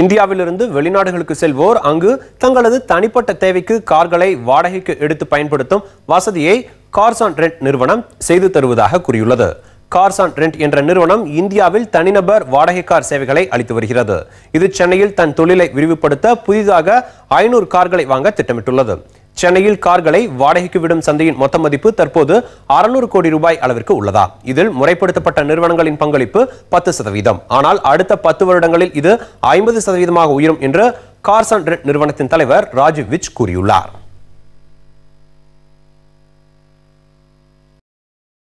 இந்தியாவிலிருந்து வெளிநாடுகளுக்கு செல்வோர் அங்கு தங்களது தனிப்பட்ட தேவைக்கு கார்களை வாடகைக்கு எடுத்து பயன்படுத்தும் வசதியை கார்ஸ் ஆன் ரெண்ட் நிறுவனம் செய்து தருவதாக கூறியுள்ளது கார்சான் ரெண்ட் என்ற நிறுவனம் இந்தியாவில் தனிநபர் வாடகை கார் சேவைகளை அளித்து வருகிறது இது சென்னையில் தன் தொழிலை விரிவுபடுத்த புதிதாக ஐநூறு கார்களை வாங்க திட்டமிட்டுள்ளது சென்னையில் கார்களை வாடகைக்கு விடும் சந்தையின் மொத்த மதிப்பு தற்போது அறுநூறு கோடி ரூபாய் அளவிற்கு உள்ளதா இதில் முறைப்படுத்தப்பட்ட நிறுவனங்களின் பங்களிப்பு பத்து சதவீதம் ஆனால் அடுத்த பத்து வருடங்களில் இது ஐம்பது சதவீதமாக உயரும் என்று கார்சன் நிறுவனத்தின் தலைவர் ராஜீவ் விச் கூறியுள்ளார்